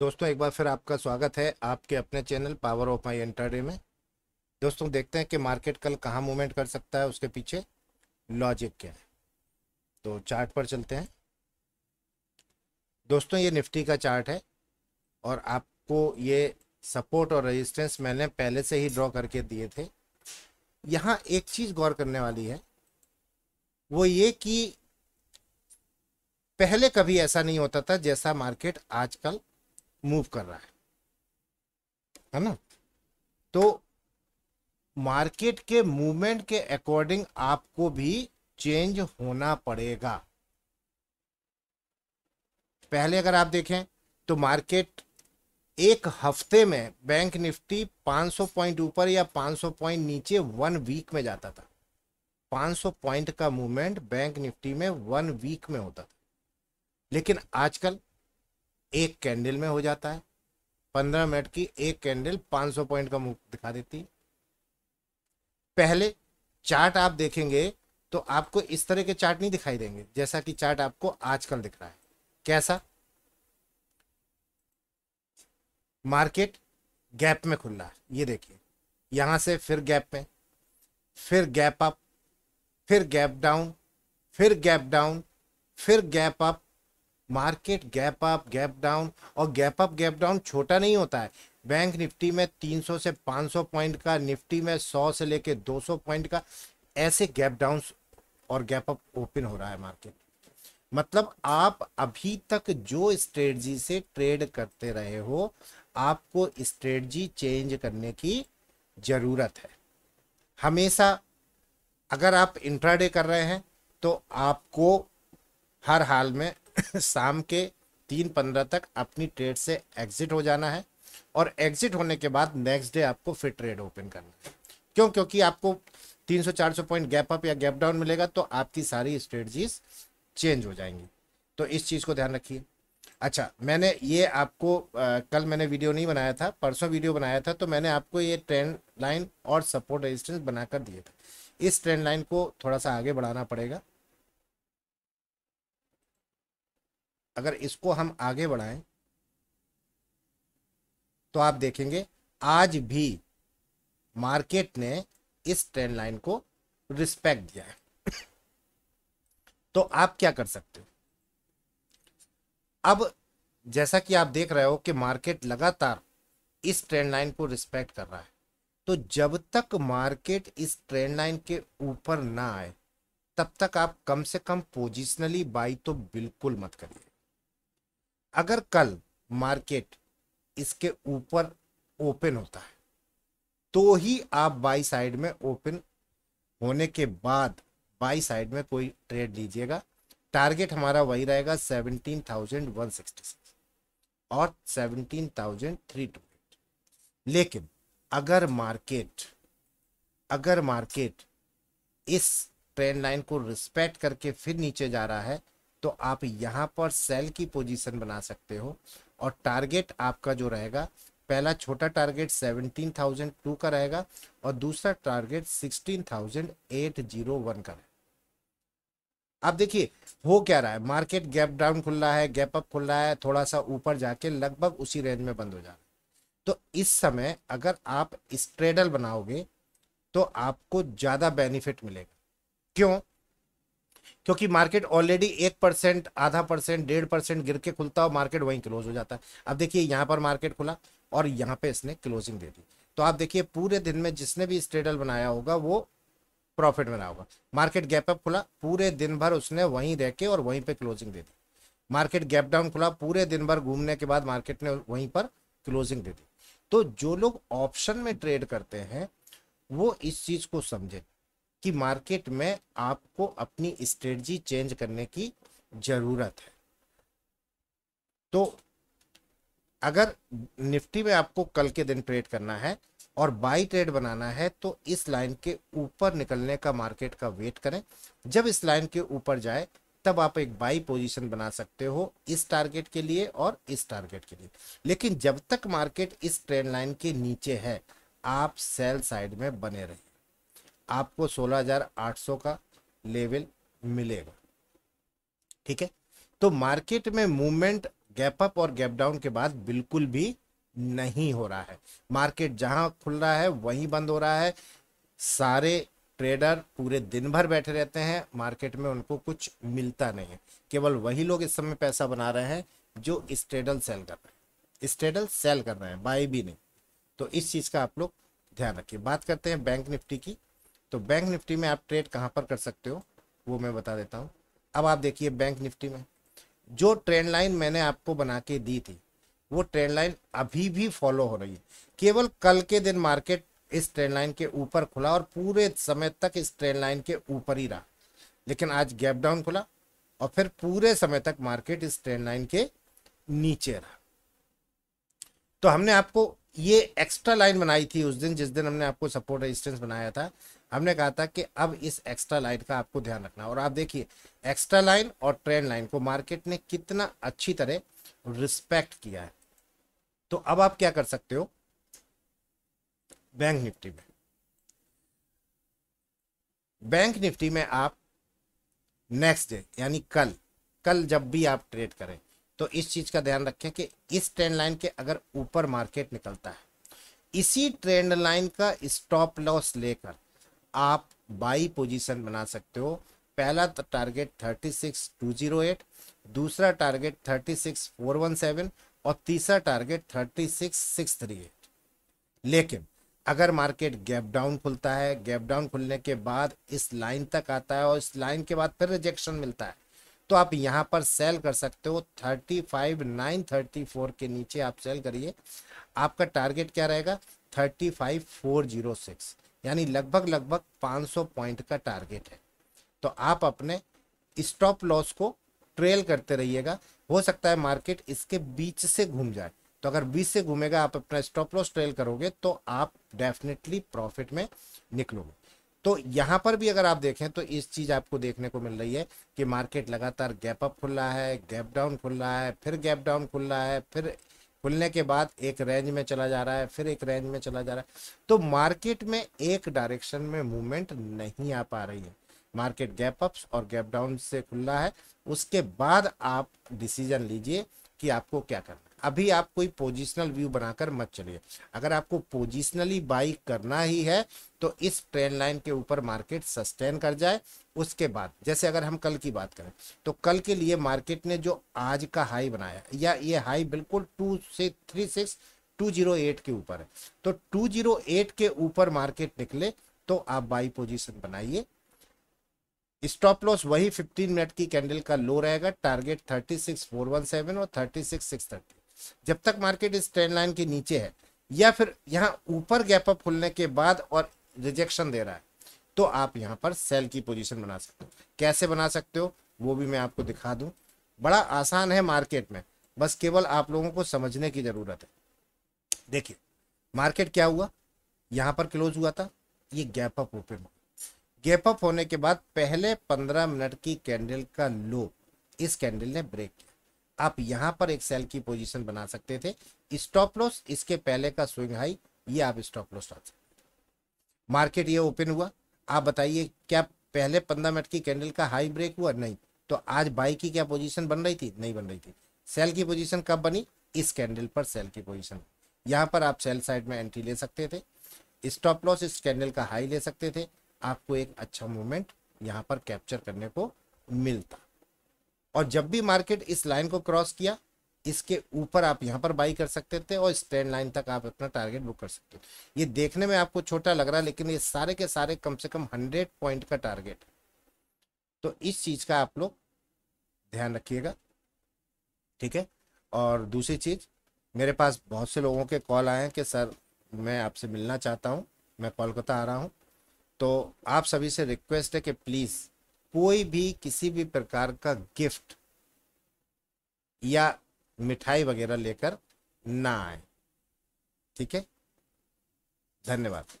दोस्तों एक बार फिर आपका स्वागत है आपके अपने channel power of my intraday में दोस्तों देखते हैं कि मार्केट कल कहाँ मूवमेंट कर सकता है उसके पीछे लॉजिक क्या है तो चार्ट पर चलते हैं दोस्तों ये निफ्टी का चार्ट है और आपको ये सपोर्ट और रेजिस्टेंस मैंने पहले से ही ड्रॉ करके दिए थे यहाँ एक चीज़ गौर करने वाली है वो ये कि पहले कभी ऐसा नहीं होता था जैसा मार्केट आजकल मूव कर रहा है है ना तो मार्केट के मूवमेंट के अकॉर्डिंग आपको भी चेंज होना पड़ेगा पहले अगर आप देखें तो मार्केट एक हफ्ते में बैंक निफ्टी 500 पॉइंट ऊपर या 500 पॉइंट नीचे वन वीक में जाता था 500 पॉइंट का मूवमेंट बैंक निफ्टी में वन वीक में होता था लेकिन आजकल एक कैंडल में हो जाता है पंद्रह मिनट की एक कैंडल सौ पॉइंट का मुख दिखा देती है पहले चार्ट आप देखेंगे तो आपको इस तरह के चार्ट नहीं दिखाई देंगे जैसा कि चार्ट आपको आजकल दिख रहा है कैसा मार्केट गैप में खुल रहा है ये देखिए यहाँ से फिर गैप में फिर गैप अप फिर गैप डाउन फिर गैप डाउन फिर gap up market gap up gap down और गैप अप गैप डाउन छोटा नहीं होता है बैंक निफ्टी में 300 से 500 पॉइंट का निफ्टी में 100 से लेके 200 पॉइंट का ऐसे गैप डाउन और गैप अप ओपन हो रहा है मार्केट मतलब आप अभी तक जो स्ट्रेटजी से ट्रेड करते रहे हो आपको स्ट्रेटजी चेंज करने की ज़रूरत है हमेशा अगर आप इंट्राडे कर रहे हैं तो आपको हर हाल में शाम के तीन पंद्रह तक अपनी ट्रेड से एग्जिट हो जाना है और एग्जिट होने के बाद नेक्स्ट डे आपको फिर ट्रेड ओपन करना है क्यों क्योंकि आपको 300-400 पॉइंट गैप अप या गैप डाउन मिलेगा तो आपकी सारी स्ट्रेटजीज चेंज हो जाएंगी तो इस चीज़ को ध्यान रखिए अच्छा मैंने ये आपको आ, कल मैंने वीडियो नहीं बनाया था परसों वीडियो बनाया था तो मैंने आपको ये ट्रेंड लाइन और सपोर्ट रेजिस्टेंस बनाकर दिए थे इस ट्रेंड लाइन को थोड़ा सा आगे बढ़ाना पड़ेगा अगर इसको हम आगे बढ़ाएं तो आप देखेंगे आज भी मार्केट ने इस ट्रेंड लाइन को रिस्पेक्ट दिया है तो आप क्या कर सकते हो अब जैसा कि आप देख रहे हो कि मार्केट लगातार इस ट्रेंड लाइन को रिस्पेक्ट कर रहा है तो जब तक मार्केट इस ट्रेंड लाइन के ऊपर ना आए तब तक आप कम से कम पोजिशनली बाई तो बिल्कुल मत करिए अगर कल मार्केट इसके ऊपर ओपन होता है तो ही आप बाई साइड में ओपन होने के बाद बाई साइड में कोई ट्रेड लीजिएगा टारगेट हमारा वही रहेगा seventeen thousand one sixty six और सेवनटीन थाउजेंड थ्री टू लेकिन अगर मार्केट अगर मार्केट इस ट्रेंड लाइन को रिस्पेक्ट करके फिर नीचे जा रहा है तो आप यहाँ पर सेल की पोजीशन बना सकते हो और टारगेट आपका जो रहेगा पहला छोटा टारगेट सेवनटीन थाउजेंड टू का रहेगा और दूसरा target sixteen thousand eight zero one का अब देखिए हो क्या रहा है मार्केट गैप डाउन खुल रहा है गैप अप खुल रहा है थोड़ा सा ऊपर जाके लगभग उसी रेंज में बंद हो जा रहा है तो इस समय अगर आप स्ट्रेडल बनाओगे तो आपको ज़्यादा बेनिफिट मिलेगा क्यों क्योंकि मार्केट ऑलरेडी एक परसेंट आधा परसेंट डेढ़ परसेंट गिर के खुलता है मार्केट वहीं क्लोज हो जाता है अब देखिए यहाँ पर मार्केट खुला और यहाँ पे इसने क्लोजिंग दे दी तो आप देखिए पूरे दिन में जिसने भी स्ट्रेडल बनाया होगा वो प्रॉफिट में रहा होगा मार्केट गैप अप खुला पूरे दिन भर उसने वहीं रह के और वहीं पर क्लोजिंग दे दी मार्केट गैप डाउन खुला पूरे दिन भर घूमने के बाद मार्केट ने वहीं पर क्लोजिंग दे दी तो जो लोग ऑप्शन में ट्रेड करते हैं वो इस चीज़ को समझे कि मार्केट में आपको अपनी स्ट्रेटजी चेंज करने की ज़रूरत है तो अगर निफ्टी में आपको कल के दिन ट्रेड करना है और बाई ट्रेड बनाना है तो इस लाइन के ऊपर निकलने का मार्केट का वेट करें जब इस लाइन के ऊपर जाए तब आप एक बाई पोजीशन बना सकते हो इस टारगेट के लिए और इस टारगेट के लिए लेकिन जब तक मार्केट इस ट्रेंड लाइन के नीचे है आप सेल साइड में बने रहें आपको 16,800 का लेवल मिलेगा ठीक है तो मार्केट में मूवमेंट गैप अप और गैप डाउन के बाद बिल्कुल भी नहीं हो रहा है मार्केट जहां खुल रहा है वहीं बंद हो रहा है सारे ट्रेडर पूरे दिन भर बैठे रहते हैं मार्केट में उनको कुछ मिलता नहीं है केवल वही लोग इस समय पैसा बना रहे हैं जो स्टेडल सेल कर रहे हैं स्टेडल सेल कर रहे हैं बाई भी नहीं तो इस चीज़ का आप लोग ध्यान रखिए बात करते हैं बैंक निफ्टी की तो बैंक निफ्टी में आप ट्रेड कहाँ पर कर सकते हो वो मैं बता देता हूँ अब आप देखिए बैंक निफ्टी में जो ट्रेंड लाइन मैंने आपको बना के दी थी वो ट्रेंड लाइन अभी भी फॉलो हो रही है केवल कल के दिन मार्केट इस ट्रेंड लाइन के ऊपर खुला और पूरे समय तक इस ट्रेंड लाइन के ऊपर ही रहा लेकिन आज गैप डाउन खुला और फिर पूरे समय तक मार्केट इस ट्रेंड लाइन के नीचे रहा तो हमने आपको ये एक्स्ट्रा लाइन बनाई थी उस दिन जिस दिन हमने आपको सपोर्ट रेजिस्टेंस बनाया था हमने कहा था कि अब इस एक्स्ट्रा लाइन का आपको ध्यान रखना और आप देखिए एक्स्ट्रा लाइन और ट्रेंड लाइन को मार्केट ने कितना अच्छी तरह रिस्पेक्ट किया है तो अब आप क्या कर सकते हो बैंक निफ्टी में बैंक निफ्टी में आप नेक्स्ट डे यानी कल कल जब भी आप ट्रेड करें तो इस चीज़ का ध्यान रखें कि इस ट्रेंड लाइन के अगर ऊपर मार्केट निकलता है इसी ट्रेंड लाइन का स्टॉप लॉस लेकर आप बाई पोजीशन बना सकते हो पहला target thirty six two zero eight दूसरा target thirty six four one seven और तीसरा target thirty six six three eight लेकिन अगर मार्केट गैप डाउन खुलता है गैप डाउन खुलने के बाद इस लाइन तक आता है और इस लाइन के बाद फिर रिजेक्शन मिलता है तो आप यहाँ पर सेल कर सकते हो thirty five nine thirty four के नीचे आप सेल करिए आपका टारगेट क्या रहेगा thirty five four zero six यानी लगभग लगभग 500 पॉइंट का टारगेट है तो आप अपने स्टॉप लॉस को ट्रेल करते रहिएगा हो सकता है मार्केट इसके बीच से घूम जाए तो अगर बीच से घूमेगा आप अपना स्टॉप लॉस ट्रेल करोगे तो आप डेफिनेटली प्रॉफिट में निकलोगे तो यहां पर भी अगर आप देखें तो इस चीज़ आपको देखने को मिल रही है कि मार्केट लगातार गैप अप खुल रहा है गैप डाउन खुल रहा है फिर गैप डाउन खुल रहा है फिर खुलने के बाद एक रेंज में चला जा रहा है फिर एक रेंज में चला जा रहा है तो मार्केट में एक डायरेक्शन में मूवमेंट नहीं आ पा रही है मार्केट गैप अप्स और गैप डाउन से खुल रहा है उसके बाद आप डिसीजन लीजिए कि आपको क्या करना अभी आप कोई पोजिशनल व्यू बनाकर मत चलिए अगर आपको पोजिशनली बाई करना ही है तो इस ट्रेंड लाइन के ऊपर मार्केट सस्टेन कर जाए उसके बाद जैसे अगर हम कल की बात करें तो कल के लिए मार्केट ने जो आज का हाई बनाया या ये हाई बिल्कुल टू से three six two zero eight के ऊपर है तो टू जीरो एट के ऊपर मार्केट निकले तो आप बाई पोजिशन बनाइए स्टॉप लॉस वही 15 मिनट की कैंडल का लो रहेगा टारगेट 36417 और 36630 जब तक मार्केट इस ट्रेंड लाइन के नीचे है या फिर यहाँ ऊपर गैप अप खुलने के बाद और रिजेक्शन दे रहा है तो आप यहाँ पर सेल की पोजीशन बना सकते हो कैसे बना सकते हो वो भी मैं आपको दिखा दूँ बड़ा आसान है मार्केट में बस केवल आप लोगों को समझने की ज़रूरत है देखिए मार्केट क्या हुआ यहाँ पर क्लोज हुआ था ये गैप अप ओपन हुआ गैप अप होने के बाद पहले पंद्रह मिनट की कैंडल का लो इस कैंडल ने ब्रेक किया आप यहाँ पर एक सेल की पोजीशन बना सकते थे स्टॉप लॉस इसके पहले का स्विंग हाई ये आप स्टॉप लॉस डाल सकते मार्केट ये ओपन हुआ आप बताइए क्या पहले पंद्रह मिनट की कैंडल का हाई ब्रेक हुआ नहीं तो आज बाई की क्या पोजीशन बन रही थी नहीं बन रही थी सेल की पोजीशन कब बनी इस कैंडल पर सेल की पोजीशन यहाँ पर आप सेल साइड में एंट्री ले सकते थे स्टॉप लॉस इस कैंडल का हाई ले सकते थे आपको एक अच्छा मूवमेंट यहाँ पर कैप्चर करने को मिलता और जब भी मार्केट इस लाइन को क्रॉस किया इसके ऊपर आप यहां पर बाई कर सकते थे और स्टैंड लाइन तक आप अपना टारगेट बुक कर सकते थे ये देखने में आपको छोटा लग रहा है लेकिन ये सारे के सारे कम से कम हंड्रेड पॉइंट का टारगेट है तो इस चीज़ का आप लोग ध्यान रखिएगा ठीक है और दूसरी चीज़ मेरे पास बहुत से लोगों के कॉल आए हैं कि सर मैं आपसे मिलना चाहता हूं मैं कोलकाता आ रहा हूं तो आप सभी से रिक्वेस्ट है कि प्लीज़ कोई भी किसी भी प्रकार का गिफ्ट या मिठाई वगैरह लेकर ना आए ठीक है धन्यवाद